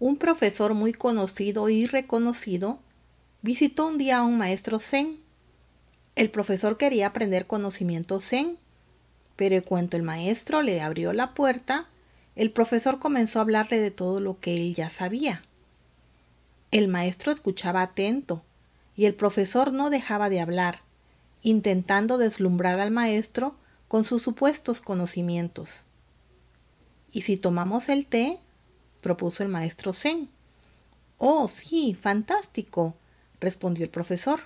un profesor muy conocido y reconocido visitó un día a un maestro zen. El profesor quería aprender conocimientos zen, pero en cuanto el maestro le abrió la puerta, el profesor comenzó a hablarle de todo lo que él ya sabía. El maestro escuchaba atento y el profesor no dejaba de hablar, intentando deslumbrar al maestro con sus supuestos conocimientos. Y si tomamos el té, propuso el maestro zen oh sí fantástico respondió el profesor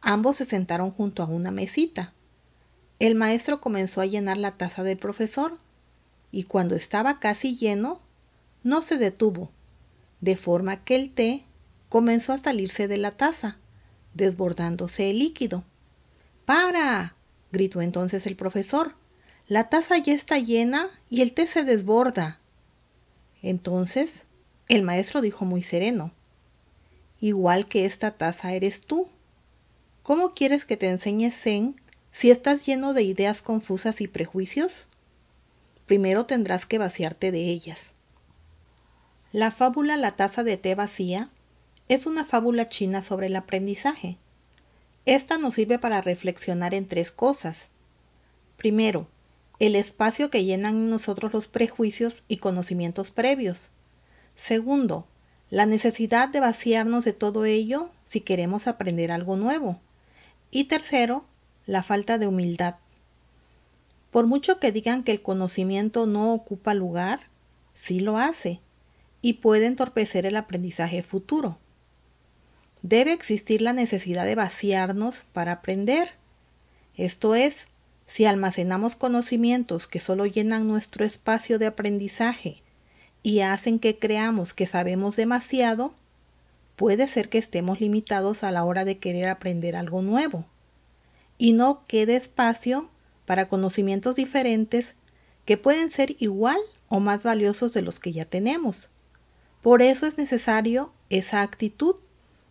ambos se sentaron junto a una mesita el maestro comenzó a llenar la taza del profesor y cuando estaba casi lleno no se detuvo de forma que el té comenzó a salirse de la taza desbordándose el líquido para gritó entonces el profesor la taza ya está llena y el té se desborda entonces, el maestro dijo muy sereno, igual que esta taza eres tú. ¿Cómo quieres que te enseñe Zen si estás lleno de ideas confusas y prejuicios? Primero tendrás que vaciarte de ellas. La fábula La taza de té vacía es una fábula china sobre el aprendizaje. Esta nos sirve para reflexionar en tres cosas. Primero, el espacio que llenan en nosotros los prejuicios y conocimientos previos. Segundo, la necesidad de vaciarnos de todo ello si queremos aprender algo nuevo. Y tercero, la falta de humildad. Por mucho que digan que el conocimiento no ocupa lugar, sí lo hace y puede entorpecer el aprendizaje futuro. Debe existir la necesidad de vaciarnos para aprender, esto es, si almacenamos conocimientos que solo llenan nuestro espacio de aprendizaje y hacen que creamos que sabemos demasiado, puede ser que estemos limitados a la hora de querer aprender algo nuevo y no quede espacio para conocimientos diferentes que pueden ser igual o más valiosos de los que ya tenemos. Por eso es necesario esa actitud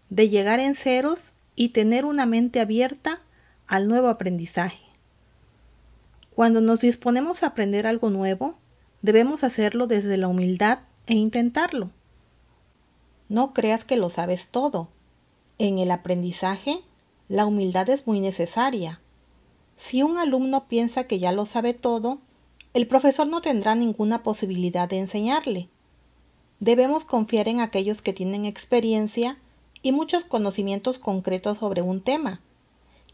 de llegar en ceros y tener una mente abierta al nuevo aprendizaje. Cuando nos disponemos a aprender algo nuevo, debemos hacerlo desde la humildad e intentarlo. No creas que lo sabes todo. En el aprendizaje, la humildad es muy necesaria. Si un alumno piensa que ya lo sabe todo, el profesor no tendrá ninguna posibilidad de enseñarle. Debemos confiar en aquellos que tienen experiencia y muchos conocimientos concretos sobre un tema,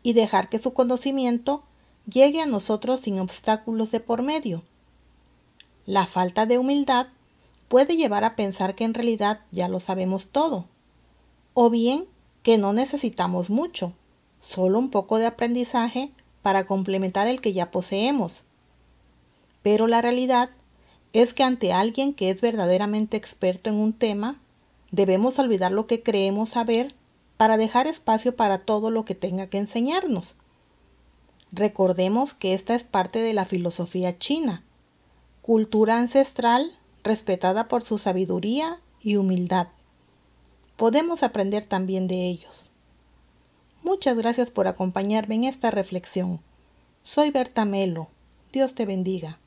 y dejar que su conocimiento llegue a nosotros sin obstáculos de por medio. La falta de humildad puede llevar a pensar que en realidad ya lo sabemos todo, o bien que no necesitamos mucho, solo un poco de aprendizaje para complementar el que ya poseemos. Pero la realidad es que ante alguien que es verdaderamente experto en un tema, debemos olvidar lo que creemos saber para dejar espacio para todo lo que tenga que enseñarnos. Recordemos que esta es parte de la filosofía china, cultura ancestral respetada por su sabiduría y humildad. Podemos aprender también de ellos. Muchas gracias por acompañarme en esta reflexión. Soy Berta Melo. Dios te bendiga.